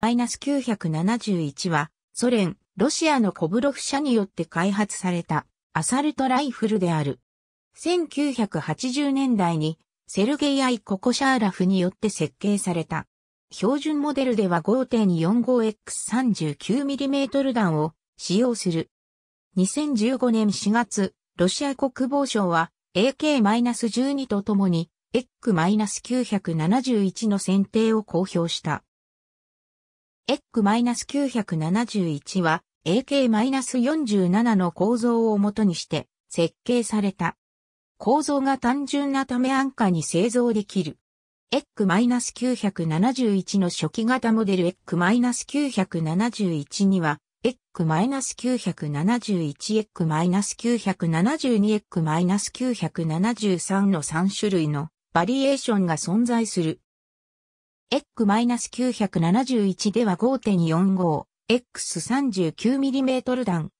マイナス971は、ソ連、ロシアのコブロフ社によって開発されたアサルトライフルである。1980年代にセルゲイ・アイ・ココシャーラフによって設計された。標準モデルでは 5.45X39mm 弾を使用する。2015年4月、ロシア国防省は AK-12 とともに X-971 の選定を公表した。エック -971 は AK-47 の構造をもとにして設計された。構造が単純なため安価に製造できる。エック -971 の初期型モデルエック -971 には、エック -971、エック -972、エック -973 の3種類のバリエーションが存在する。EC-971 では5.45、X39mm 弾、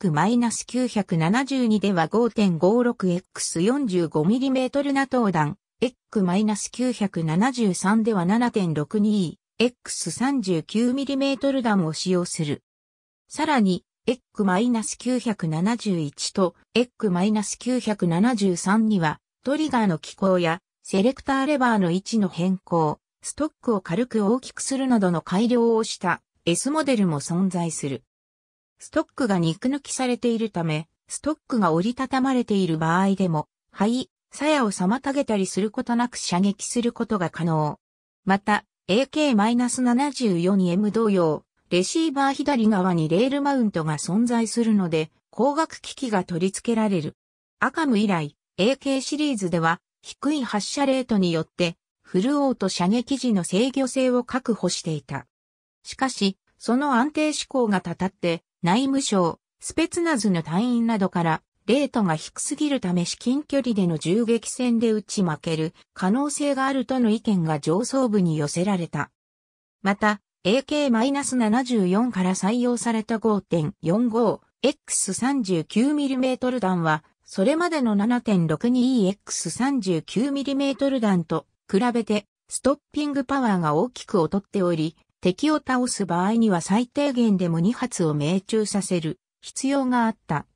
EC-972 では 5.56X45mm ナトー弾、EC-973 では 7.62X39mm 弾を使用する。さらに、EC-971 と EC-973 には、トリガーの機構や、セレクターレバーの位置の変更、ストックを軽く大きくするなどの改良をした S モデルも存在する。ストックが肉抜きされているため、ストックが折りたたまれている場合でも、肺、鞘を妨げたりすることなく射撃することが可能。また、AK-74M 同様、レシーバー左側にレールマウントが存在するので、光学機器が取り付けられる。アカム以来、AK シリーズでは、低い発射レートによって、フルオート射撃時の制御性を確保していた。しかし、その安定志向がたたって、内務省、スペツナズの隊員などから、レートが低すぎるため至近距離での銃撃戦で撃ち負ける可能性があるとの意見が上層部に寄せられた。また、AK-74 から採用された 5.45X39mm 弾は、それまでの 7.62EX39mm 弾と比べて、ストッピングパワーが大きく劣っており、敵を倒す場合には最低限でも2発を命中させる必要があった。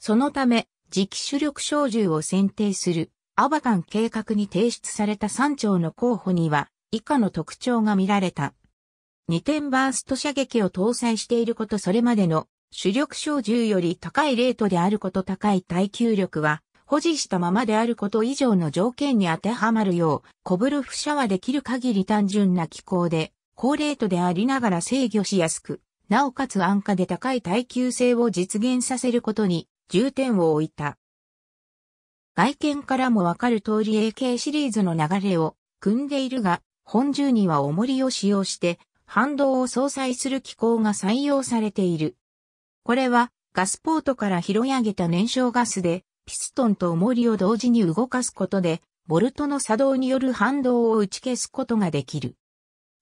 そのため、磁気主力小銃を選定するアバタン計画に提出された3丁の候補には以下の特徴が見られた。2点バースト射撃を搭載していることそれまでの主力小銃より高いレートであること高い耐久力は保持したままであること以上の条件に当てはまるよう、コブルフシャワーできる限り単純な機構で、高レートでありながら制御しやすく、なおかつ安価で高い耐久性を実現させることに重点を置いた。外見からもわかる通り AK シリーズの流れを組んでいるが、本銃には重りを使用して反動を相殺する機構が採用されている。これはガスポートから拾い上げた燃焼ガスでピストンと重りを同時に動かすことで、ボルトの作動による反動を打ち消すことができる。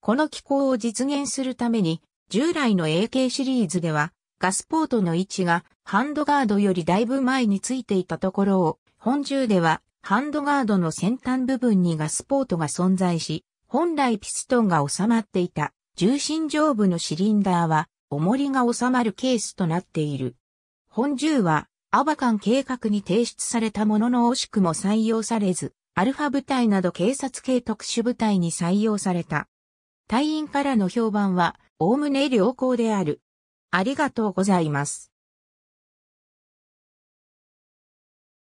この機構を実現するために、従来の AK シリーズでは、ガスポートの位置がハンドガードよりだいぶ前についていたところを、本銃ではハンドガードの先端部分にガスポートが存在し、本来ピストンが収まっていた重心上部のシリンダーは、重りが収まるケースとなっている。本銃はアバカン計画に提出されたものの惜しくも採用されず、アルファ部隊など警察系特殊部隊に採用された。隊員からの評判は、おおむね良好である。ありがとうございます。